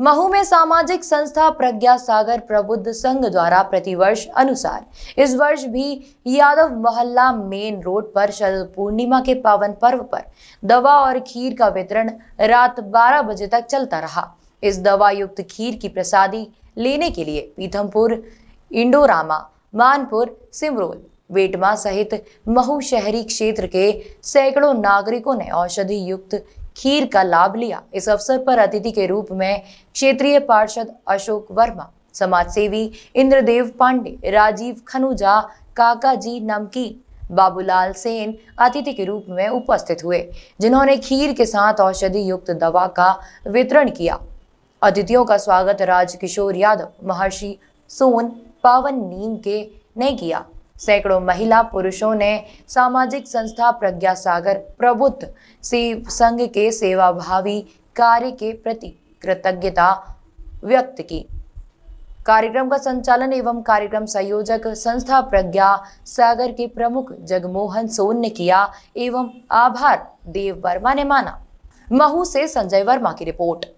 महू में सामाजिक संस्था प्रज्ञा सागर प्रबुद्ध संघ द्वारा प्रतिवर्ष अनुसार इस वर्ष भी यादव मोहल्ला मेन रोड पर शरद पूर्णिमा के पावन पर्व पर दवा और खीर का वितरण रात 12 बजे तक चलता रहा इस दवा युक्त खीर की प्रसादी लेने के लिए पीथमपुर इंडोरामा मानपुर सिमरोल वेटमा सहित महू शहरी क्षेत्र के सैकड़ों नागरिकों ने औषधि युक्त खीर का लाभ लिया इस अवसर पर अतिथि के रूप में क्षेत्रीय पार्षद अशोक वर्मा समाज सेवी इंद्रदेव पांडे राजीव खनुजा काका जी नमकी बाबूलाल सेन अतिथि के रूप में उपस्थित हुए जिन्होंने खीर के साथ औषधि युक्त दवा का वितरण किया अतिथियों का स्वागत राजकिशोर यादव महर्षि सोन पावन नीम के ने किया सैकड़ों महिला पुरुषों ने सामाजिक संस्था प्रज्ञा सागर प्रबुद्ध शिव संघ के सेवाभावी कार्य के प्रति कृतज्ञता व्यक्त की कार्यक्रम का संचालन एवं कार्यक्रम संयोजक संस्था प्रज्ञा सागर के प्रमुख जगमोहन सोन ने किया एवं आभार देव वर्मा ने माना महू से संजय वर्मा की रिपोर्ट